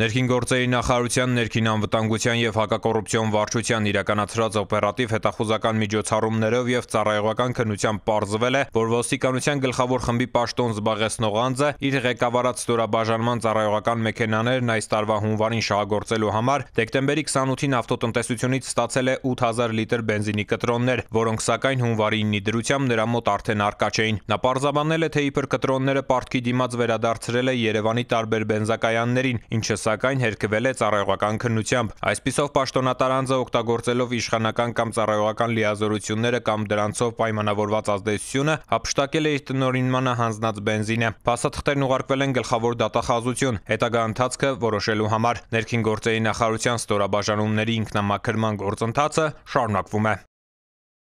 Ներքին գործերի նախարարության ներքին անվտանգության եւ հակակոռուպցիոն վարչության իրականացրած օպերատիվ հետախուզական միջոցառումներով եւ ծառայողական քննությամբ պարզվել է, որ ոստիկանության գլխավոր խմբի պաշտոն զբաղեցնող անձը իր ղեկավարած ստորաբաժանման ծառայողական մեքենաներն այս տարվա հունվարին շահագործելու համար դեկտեմբերի 28-ին ավտոտնտեսությունից ստացել է 8000 լիտր բենզինի կտրոններ, որոնք սակայն հունվարի 9-ի դրությամբ նրա մոտ արդեն արկա չէին։ Նա պարզաբանել է, թե իբր կտրոնները պարտքի դիմաց վերադարձրել է Երևանի տարբեր բենզակայաններին, ինչը սակայն հերքվել է ծառայողական քննությամբ։ Այսպիսով պաշտոնատար անձը օգտագործելով իշխանական կամ ծառայողական լիազորությունները կամ դրանցով պայմանավորված ազդեցությունը հապշտակել է իր տնօրինմանը հանձնած բենզինը։ Փաստաթղթերն ուղարկվել են գլխավոր դատախազություն հետագա ընթացքը որոշելու համար։ Ներքին գործերի նախարարության ստորաբաժանումների ինքնամաքրման գործընթացը շարունակվում է։